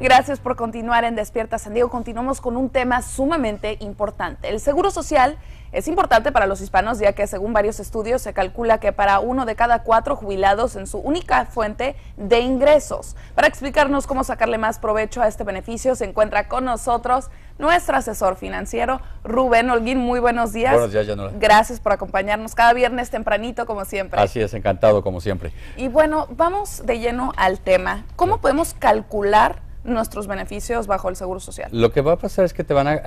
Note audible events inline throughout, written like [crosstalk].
Gracias por continuar en Despierta San Diego. Continuamos con un tema sumamente importante. El seguro social es importante para los hispanos ya que según varios estudios se calcula que para uno de cada cuatro jubilados en su única fuente de ingresos. Para explicarnos cómo sacarle más provecho a este beneficio se encuentra con nosotros nuestro asesor financiero Rubén Holguín. Muy buenos días. Buenos días, Gracias por acompañarnos cada viernes tempranito como siempre. Así es, encantado como siempre. Y bueno, vamos de lleno al tema. ¿Cómo podemos calcular nuestros beneficios bajo el Seguro Social. Lo que va a pasar es que te van a, eh,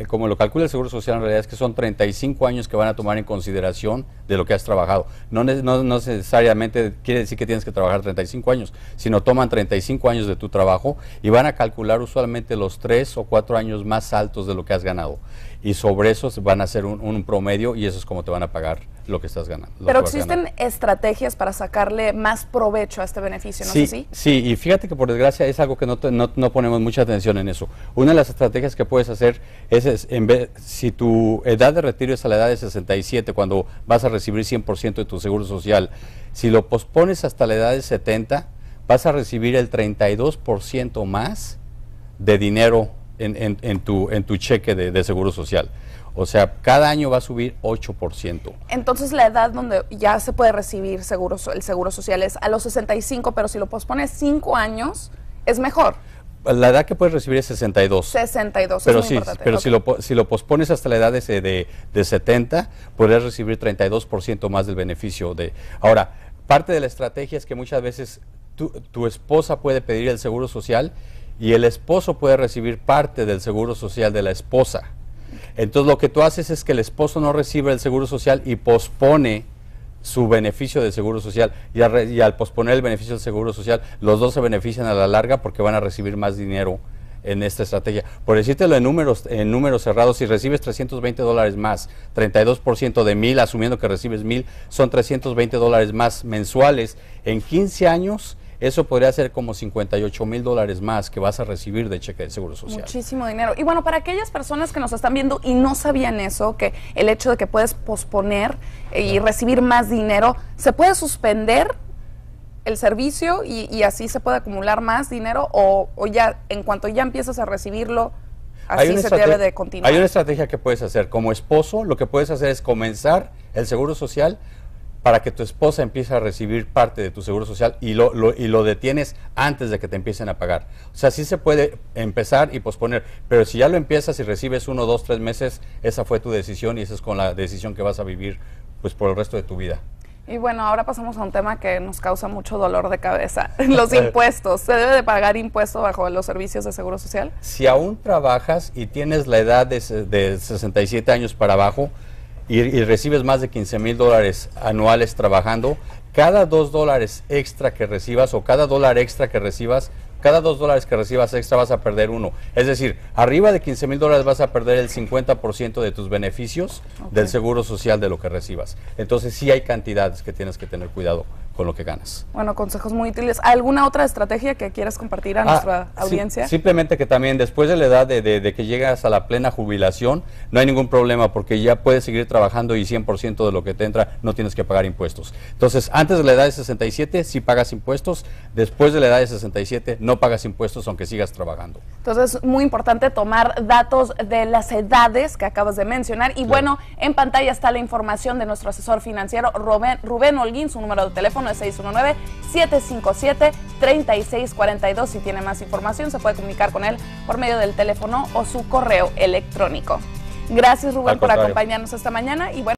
eh, como lo calcula el Seguro Social en realidad es que son 35 años que van a tomar en consideración de lo que has trabajado. No, no necesariamente quiere decir que tienes que trabajar 35 años, sino toman 35 años de tu trabajo y van a calcular usualmente los 3 o 4 años más altos de lo que has ganado y sobre eso van a hacer un, promedio y eso es como te van a pagar lo que estás ganando. Pero existen estrategias para sacarle más provecho a este beneficio, ¿no sí, es así? Sí, y fíjate que por desgracia es algo que no, no, ponemos mucha atención en eso. Una de las estrategias que puedes hacer es, en vez, si tu edad de retiro es a la edad de 67, cuando vas a recibir 100% de tu seguro social, si lo pospones hasta la edad de 70, vas a recibir el 32% más de dinero en, tu, en tu cheque de, seguro social. O sea, cada año va a subir 8%. Entonces la edad donde ya se puede recibir seguro, el seguro social es a los 65, pero si lo pospones 5 años, es mejor. La edad que puedes recibir es 62. 62, pero es muy Pero si, lo, si lo pospones hasta la edad de, de, 70, podrás recibir 32% más del beneficio. de. Ahora, parte de la estrategia es que muchas veces tu, tu esposa puede pedir el seguro social y el esposo puede recibir parte del seguro social de la esposa. Entonces lo que tú haces es que el esposo no recibe el seguro social y pospone su beneficio del seguro social y al, posponer el beneficio del seguro social los dos se benefician a la larga porque van a recibir más dinero en esta estrategia. Por decírtelo en números, en números cerrados, si recibes 320 dólares más, 32% de mil, asumiendo que recibes mil, son 320 dólares más mensuales. En 15 años eso podría ser como 58 mil dólares más que vas a recibir de cheque del seguro social. Muchísimo dinero. Y bueno, para aquellas personas que nos están viendo y no sabían eso, que el hecho de que puedes posponer eh, y recibir más dinero, ¿se puede suspender el servicio y, así se puede acumular más dinero? O, o, ya, en cuanto ya empiezas a recibirlo, así se debe de continuar. Hay una estrategia que puedes hacer. Como esposo, lo que puedes hacer es comenzar el seguro social para que tu esposa empiece a recibir parte de tu seguro social y lo, y lo detienes antes de que te empiecen a pagar. O sea, sí se puede empezar y posponer, pero si ya lo empiezas y recibes uno, dos, tres meses, esa fue tu decisión y esa es con la decisión que vas a vivir pues por el resto de tu vida. Y bueno, ahora pasamos a un tema que nos causa mucho dolor de cabeza, [laughs] los impuestos. ¿Se debe de pagar impuesto bajo los servicios de Seguro Social? Si aún trabajas y tienes la edad de, de 67 años para abajo, y, recibes más de 15 mil dólares anuales trabajando, cada dos dólares extra que recibas o cada dólar extra que recibas, cada dos dólares que recibas extra vas a perder uno. Es decir, arriba de 15 mil dólares vas a perder el 50% de tus beneficios del seguro social de lo que recibas. Entonces sí hay cantidades que tienes que tener cuidado con lo que ganas. Bueno, consejos muy útiles. ¿Alguna otra estrategia que quieras compartir a ah, nuestra audiencia? simplemente que también después de la edad de, que llegas a la plena jubilación, no hay ningún problema porque ya puedes seguir trabajando y 100% de lo que te entra no tienes que pagar impuestos. Entonces, antes de la edad de 67 sí pagas impuestos, después de la edad de 67 no pagas impuestos aunque sigas trabajando. Entonces, es muy importante tomar datos de las edades que acabas de mencionar. Y bueno, en pantalla está la información de nuestro asesor financiero Rubén, Rubén Holguín, su número de teléfono 619-757-3642. Si tiene más información, se puede comunicar con él por medio del teléfono o su correo electrónico. Gracias, Rubén, por acompañarnos esta mañana. y bueno,